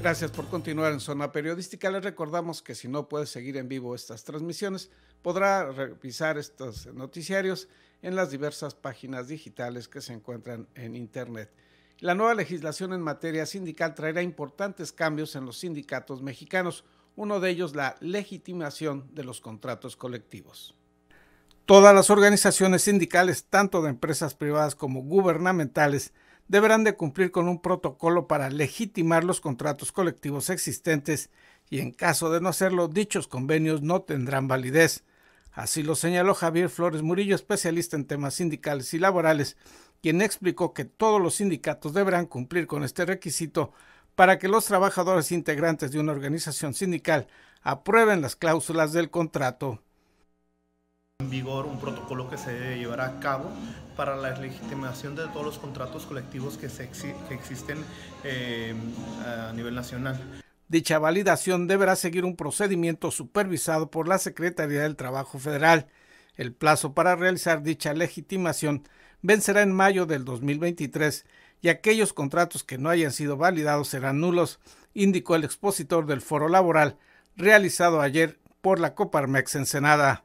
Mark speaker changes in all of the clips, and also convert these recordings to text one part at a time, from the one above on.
Speaker 1: Gracias por continuar en Zona Periodística. Les recordamos que si no puede seguir en vivo estas transmisiones, podrá revisar estos noticiarios en las diversas páginas digitales que se encuentran en Internet. La nueva legislación en materia sindical traerá importantes cambios en los sindicatos mexicanos, uno de ellos la legitimación de los contratos colectivos. Todas las organizaciones sindicales, tanto de empresas privadas como gubernamentales, deberán de cumplir con un protocolo para legitimar los contratos colectivos existentes y en caso de no hacerlo, dichos convenios no tendrán validez. Así lo señaló Javier Flores Murillo, especialista en temas sindicales y laborales, quien explicó que todos los sindicatos deberán cumplir con este requisito para que los trabajadores integrantes de una organización sindical aprueben las cláusulas del contrato
Speaker 2: vigor un protocolo que se llevará a cabo para la legitimación de todos los contratos colectivos que, se existen eh, a nivel nacional.
Speaker 1: Dicha validación deberá seguir un procedimiento supervisado por la Secretaría del Trabajo Federal. El plazo para realizar dicha legitimación vencerá en mayo del 2023 y aquellos contratos que no hayan sido validados serán nulos, indicó el expositor del foro laboral realizado ayer por la Coparmex Ensenada.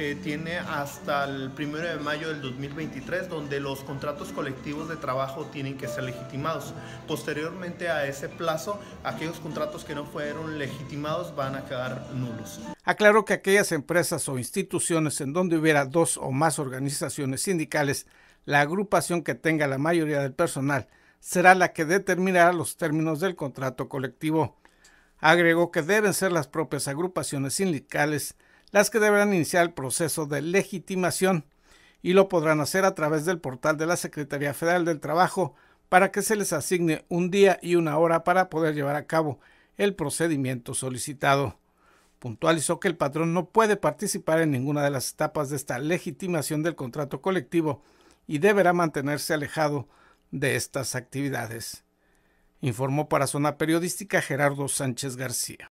Speaker 2: Eh, tiene hasta el 1 de mayo del 2023, donde los contratos colectivos de trabajo tienen que ser legitimados. Posteriormente a ese plazo, aquellos contratos que no fueron legitimados van a quedar nulos.
Speaker 1: Aclaró que aquellas empresas o instituciones en donde hubiera dos o más organizaciones sindicales, la agrupación que tenga la mayoría del personal será la que determinará los términos del contrato colectivo. Agregó que deben ser las propias agrupaciones sindicales las que deberán iniciar el proceso de legitimación y lo podrán hacer a través del portal de la Secretaría Federal del Trabajo para que se les asigne un día y una hora para poder llevar a cabo el procedimiento solicitado. Puntualizó que el patrón no puede participar en ninguna de las etapas de esta legitimación del contrato colectivo y deberá mantenerse alejado de estas actividades. Informó para Zona Periodística Gerardo Sánchez García.